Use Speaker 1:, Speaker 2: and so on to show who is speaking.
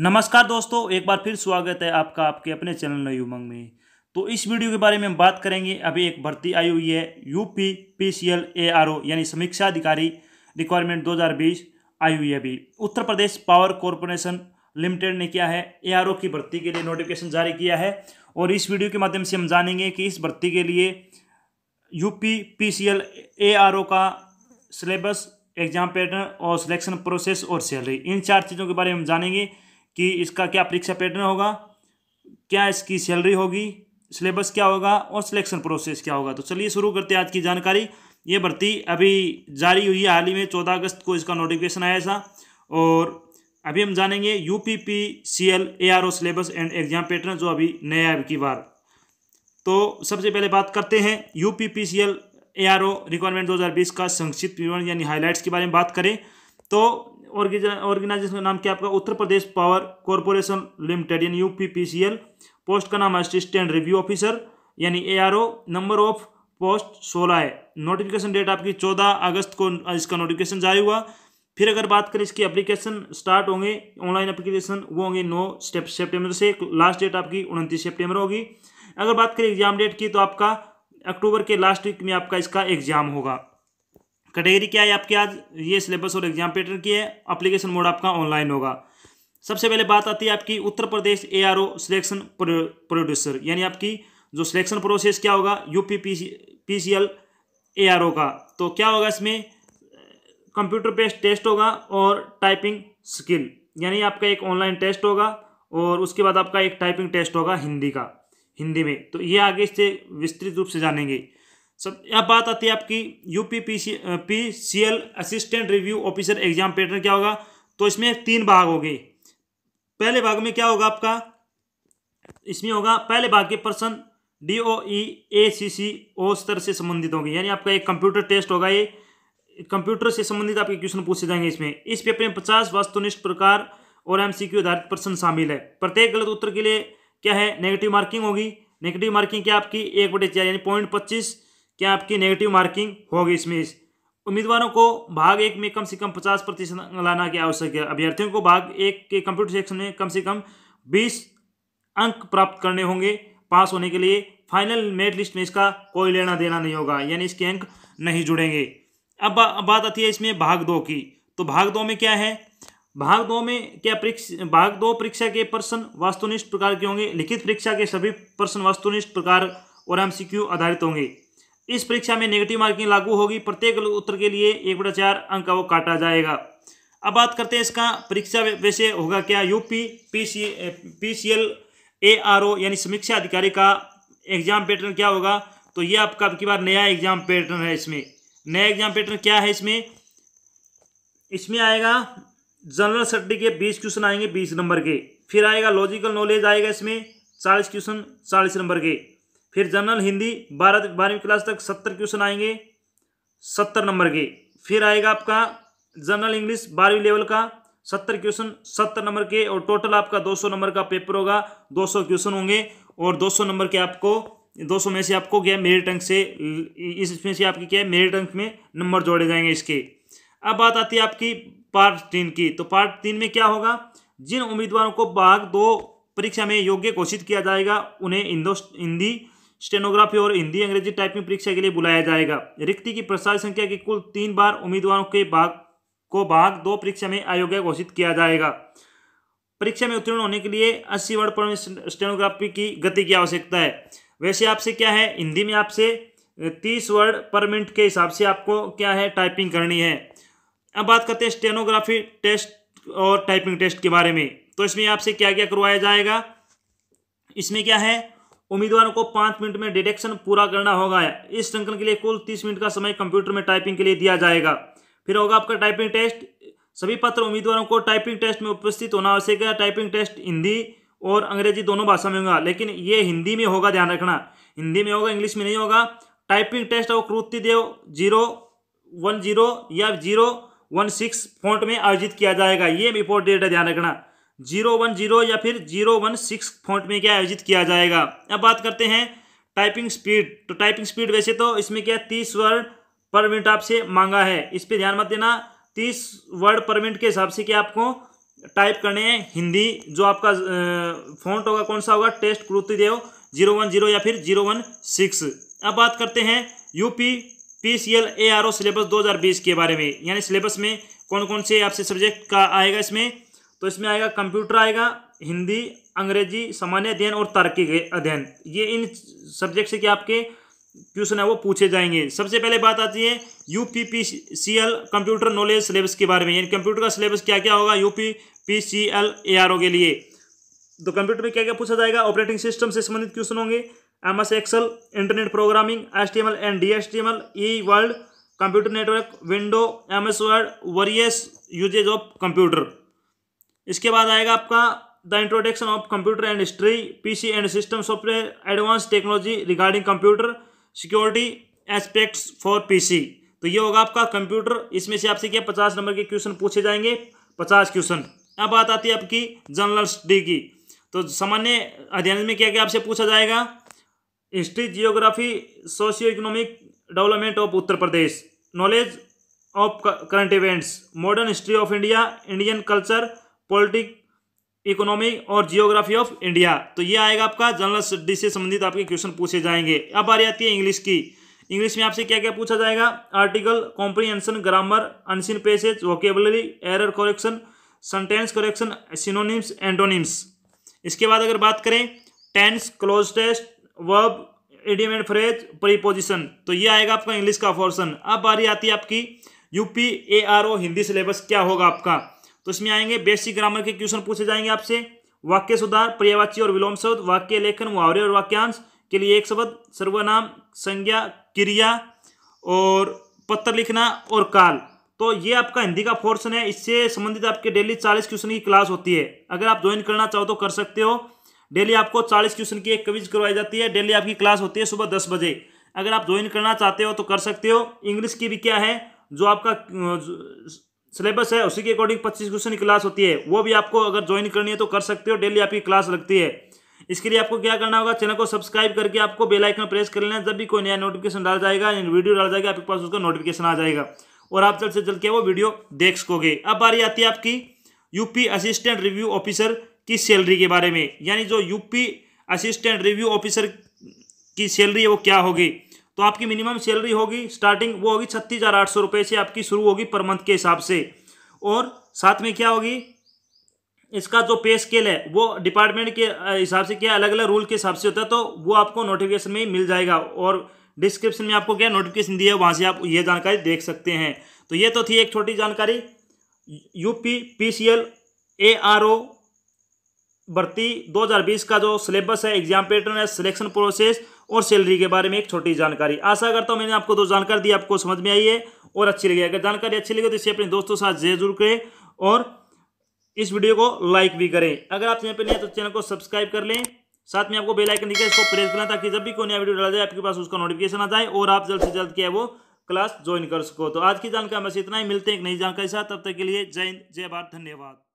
Speaker 1: नमस्कार दोस्तों एक बार फिर स्वागत है आपका आपके अपने चैनल नई उमंग में तो इस वीडियो के बारे में हम बात करेंगे अभी एक भर्ती आई हुई है U P P C L A R O यानी समीक्षा अधिकारी रिक्वायरमेंट 2020 आई हुई है अभी Uttar Pradesh power corporation limited ने किया है ए आर ओ की भर्ती के लिए नोटिफिकेशन जारी किया है और इस वीडियो के माध्यम से हम जानेंगे कि इस भर्ती के लिए U P P C L A R O का सिलेबस एग्जाम पैटर्न और सिलेक्शन प्रोसेस और सैलरी इन चार चीज़ों के बारे में हम जानेंगे कि इसका क्या परीक्षा पैटर्न होगा क्या इसकी सैलरी होगी सिलेबस क्या होगा और सिलेक्शन प्रोसेस क्या होगा तो चलिए शुरू करते हैं आज की जानकारी ये भर्ती अभी जारी हुई है हाल ही में चौदह अगस्त को इसका नोटिफिकेशन आया था और अभी हम जानेंगे U P P C L A R O syllabus and exam pattern जो अभी नया है की बार तो सबसे पहले बात करते हैं U P P C L A R O recruitment दो हज़ार बीस का संक्षिप्त विवरण यानी हाईलाइट्स के बारे में बात करें तो ऑर्गेनाइजेशन का नाम क्या आपका Uttar Pradesh power corporation limited यानी यू पोस्ट का नाम असिस्टेंट रिव्यू ऑफिसर यानी एआरओ नंबर ऑफ पोस्ट सोलह है नोटिफिकेशन डेट आपकी चौदह अगस्त को इसका नोटिफिकेशन जारी हुआ फिर अगर बात करें इसकी एप्लीकेशन स्टार्ट होंगे ऑनलाइन एप्लीकेशन वो होंगे नौ स्टेप सेप्टेम्बर से लास्ट डेट आपकी उनतीस सेप्टेम्बर होगी अगर बात करें एग्जाम डेट की तो आपका अक्टूबर के लास्ट वीक में आपका इसका एग्जाम होगा कैटेगरी क्या है आपकी आज ये सिलेबस और एग्जाम पेटर की है अप्लीकेशन मोड आपका ऑनलाइन होगा सबसे पहले बात आती है आपकी Uttar Pradesh A R O selection procedure यानी आपकी जो सिलेक्शन प्रोसेस क्या होगा U P P P C L A R O का तो क्या होगा इसमें कंप्यूटर बेस्ड टेस्ट होगा और टाइपिंग स्किल यानी आपका एक ऑनलाइन टेस्ट होगा और उसके बाद आपका एक टाइपिंग टेस्ट होगा हिंदी का हिंदी में तो ये आगे इससे विस्तृत रूप से जानेंगे सब अब बात आती है आपकी U P P C P C L assistant review officer exam pattern क्या होगा तो इसमें तीन भाग हो गए पहले भाग में क्या होगा आपका इसमें होगा पहले भाग के पर्सन डी ओ ई ए सी सी ओ स्तर से संबंधित होंगे यानी आपका एक कंप्यूटर टेस्ट होगा ये कंप्यूटर से संबंधित आपके क्वेश्चन पूछे जाएंगे इसमें इस पेपर में पचास वास्तुनिष्ठ प्रकार और एमसीक्यू आधारित प्रश्न शामिल है प्रत्येक गलत उत्तर के लिए क्या है नेगेटिव मार्किंग होगी नेगेटिव मार्किंग क्या आपकी एक बटे चार यानी पॉइंट पच्चीस क्या आपकी नेगेटिव मार्किंग होगी इसमें इस उम्मीदवारों को भाग एक में कम से कम पचास प्रतिशत लाना की आवश्यक है अभ्यर्थियों को भाग एक के कंप्यूटर सेक्शन में कम से कम बीस अंक प्राप्त करने होंगे पास होने के लिए फाइनल मेरिट लिस्ट में इसका कोई लेना देना नहीं होगा यानी इसके अंक नहीं जुड़ेंगे अब, बा, अब बात आती है इसमें भाग दो की तो भाग दो में क्या है भाग दो में क्या परीक्षा भाग दो परीक्षा के प्रश्न वास्तुनिष्ठ प्रकार के होंगे लिखित परीक्षा के सभी प्रश्न वास्तुनिष्ठ प्रकार और एम आधारित होंगे इस परीक्षा में नेगेटिव मार्किंग लागू होगी प्रत्येक उत्तर के लिए एक बटा चार अंक का वो काटा जाएगा अब बात करते हैं इसका परीक्षा वैसे होगा क्या UP P C L A R O यानी समीक्षा अधिकारी का एग्जाम पैटर्न क्या होगा तो ये आपका आपकी बार नया एग्जाम पैटर्न है इसमें नया एग्जाम पैटर्न क्या है इसमें इसमें आएगा जनरल सर्टिफिकेट के बीस क्वेश्चन आएंगे बीस नंबर के फिर आएगा लॉजिकल नॉलेज आएगा इसमें चालीस क्वेश्चन चालीस नंबर के फिर जनरल हिंदी बारह बारहवीं क्लास तक सत्तर क्वेश्चन आएंगे सत्तर नंबर के फिर आएगा आपका जनरल इंग्लिश बारहवीं लेवल का सत्तर क्वेश्चन सत्तर नंबर के और टोटल आपका दो सौ नंबर का पेपर होगा दो सौ क्वेश्चन होंगे और दो सौ नंबर के आपको दो सौ में से आपको क्या मेरिट अंक से इसमें से आपके क्या है मेरिट अंक में नंबर जोड़े जाएंगे इसके अब बात आती है आपकी पार्ट तीन की तो पार्ट तीन में क्या होगा जिन उम्मीदवारों को भाग दो परीक्षा में योग्य घोषित किया जाएगा उन्हें हिंदो हिंदी स्टेनोग्राफी और हिंदी अंग्रेजी टाइपिंग परीक्षा के लिए बुलाया जाएगा रिक्ति की प्रसार संख्या की कुल तीन बार उम्मीदवारों के भाग को भाग दो परीक्षा में अयोग्य घोषित किया जाएगा परीक्षा में उत्तीर्ण होने के लिए अस्सी वर्ड पर स्टेनोग्राफी की गति की आवश्यकता है वैसे आपसे क्या है हिंदी में आपसे तीस वर्ड पर मिनट के हिसाब से आपको क्या है टाइपिंग करनी है अब बात करते हैं स्टेनोग्राफी टेस्ट और टाइपिंग टेस्ट के बारे में तो इसमें आपसे क्या क्या करवाया जाएगा इसमें क्या है उम्मीदवारों को पाँच मिनट में डिडेक्शन पूरा करना होगा इस टंकन के लिए कुल तीस मिनट का समय कंप्यूटर में टाइपिंग के लिए दिया जाएगा फिर होगा आपका टाइपिंग टेस्ट सभी पत्र उम्मीदवारों को टाइपिंग टेस्ट में उपस्थित होना आवश्यक है टाइपिंग टेस्ट हिंदी और अंग्रेजी दोनों भाषा में होगा लेकिन ये हिंदी में होगा ध्यान रखना हिंदी में होगा इंग्लिश में नहीं होगा टाइपिंग टेस्ट और Kruti Dev zero one zero या जीरो वन सिक्स फॉन्ट में आयोजित किया जाएगा ये इंपोर्टेंट है ध्यान रखना जीरो वन जीरो या फिर जीरो वन सिक्स फॉन्ट में क्या आयोजित किया जाएगा अब बात करते हैं टाइपिंग स्पीड तो टाइपिंग स्पीड वैसे तो इसमें क्या तीस वर्ड पर मिनट आपसे मांगा है इस पर ध्यान मत देना तीस वर्ड पर मिनट के हिसाब से क्या आपको टाइप करने हैं हिंदी जो आपका फॉन्ट होगा कौन सा होगा test Kruti Dev zero one zero या फिर जीरो वन सिक्स अब बात करते हैं UP P C L A R O syllabus दो हज़ार बीस के बारे में यानी सिलेबस में कौन कौन से आपसे सब्जेक्ट का आएगा इसमें तो इसमें आएगा कंप्यूटर आएगा हिंदी अंग्रेजी सामान्य अध्ययन और तार्किक अध्ययन ये इन सब्जेक्ट से कि आपके क्वेश्चन है वो पूछे जाएंगे सबसे पहले बात आती है U P P C L computer knowledge syllabus के बारे में यानी कंप्यूटर का सिलेबस क्या क्या होगा U P P C L A R O के लिए तो कंप्यूटर में क्या क्या पूछा जाएगा ऑपरेटिंग सिस्टम से संबंधित क्वेश्चन होंगे M S excel internet programming S T M L and D S T M L E world computer network window M S word various usages of computer इसके बाद आएगा आपका the introduction of computer and history PC and system software advance technology regarding computer security aspects for PC तो ये होगा आपका computer इसमें से आपसे क्या पचास नंबर के क्वेश्चन पूछे जाएंगे पचास क्वेश्चन अब बात आती है आपकी जनरल स्टडी की तो सामान्य अध्ययन में क्या क्या आपसे पूछा जाएगा history geography socio economic development of Uttar Pradesh knowledge of current events modern history of India Indian culture politic economic और जियोग्राफी ऑफ इंडिया तो ये आएगा आपका जनरल स्टडी से संबंधित आपके क्वेश्चन पूछे जाएंगे अब आ जाती है इंग्लिश की इंग्लिश में आपसे क्या क्या पूछा जाएगा article comprehension grammar unseen passage vocabulary error correction sentence correction synonyms antonyms इसके बाद अगर बात करें tense cloze test verb idiom and phrase preposition तो ये आएगा आपका इंग्लिश का पोर्सन अब बारी आती है आपकी UP A R O Hindi syllabus क्या होगा आपका तो इसमें आएंगे बेसिक ग्रामर के क्वेश्चन पूछे जाएंगे आपसे वाक्य सुधार पर्यावाची और विलोम शब्द वाक्य लेखन मुहावरे और वाक्यांश के लिए एक शब्द सर्वनाम संज्ञा क्रिया और पत्र लिखना और काल तो ये आपका हिंदी का पोर्सन है इससे संबंधित आपके डेली चालीस क्वेश्चन की क्लास होती है अगर आप ज्वाइन करना चाहो तो कर सकते हो डेली आपको चालीस क्वेश्चन की एक कविज करवाई जाती है डेली आपकी क्लास होती है सुबह दस बजे अगर आप ज्वाइन करना चाहते हो तो कर सकते हो इंग्लिश की भी क्या है जो आपका सिलेबस है उसी के अकॉर्डिंग पच्चीस क्वेश्चन की क्लास होती है वो भी आपको अगर ज्वाइन करनी है तो कर सकते हो डेली आपकी क्लास लगती है इसके लिए आपको क्या करना होगा चैनल को सब्सक्राइब करके आपको बेल आइकन प्रेस कर लेना जब भी कोई नया नोटिफिकेशन डाल जाएगा वीडियो डाल जाएगा आपके पास उसका नोटिफिकेशन आ जाएगा और आप जल्द से जल्द क्या वो वीडियो देख सकोगे अब बारी आती है आपकी यूपी असिस्टेंट रिव्यू ऑफिसर की सैलरी के बारे में यानी जो यूपी असिस्टेंट रिव्यू ऑफिसर की सैलरी है वो क्या होगी तो आपकी मिनिमम सैलरी होगी स्टार्टिंग वो होगी छत्तीस हज़ार आठ सौ रुपये से आपकी शुरू होगी पर मंथ के हिसाब से और साथ में क्या होगी इसका जो पे स्केल है वो डिपार्टमेंट के हिसाब से क्या अलग अलग रूल के हिसाब से होता है तो वो आपको नोटिफिकेशन में ही मिल जाएगा और डिस्क्रिप्शन में आपको क्या नोटिफिकेशन दिया है वहाँ से आप ये जानकारी देख सकते हैं तो ये तो थी एक छोटी जानकारी यूपी पीसीएल एआरओ भर्ती 2020 का जो सिलेबस है एग्जाम पैटर्न है सिलेक्शन प्रोसेस और सैलरी के बारे में एक छोटी जानकारी आशा करता हूँ मैंने आपको दो जानकारी दी आपको समझ में आई है और अच्छी लगी अगर जानकारी अच्छी लगी तो इसे अपने दोस्तों के साथ जरूर करें और इस वीडियो को लाइक भी करें अगर आप चैनल पर नहीं तो चैनल को सब्सक्राइब कर लें साथ में आपको बेल आइकन इसको प्रेस करना ताकि जब भी कोई नया वीडियो डाला जाए आपके पास उसका नोटिफिकेशन आ जाए और आप जल्द से जल्द क्या वो क्लास ज्वाइन कर सको तो आज की जानकारी बस इतना ही मिलते हैं एक नई जानकारी साथ तब तक के लिए जय हिंद जय भारत धन्यवाद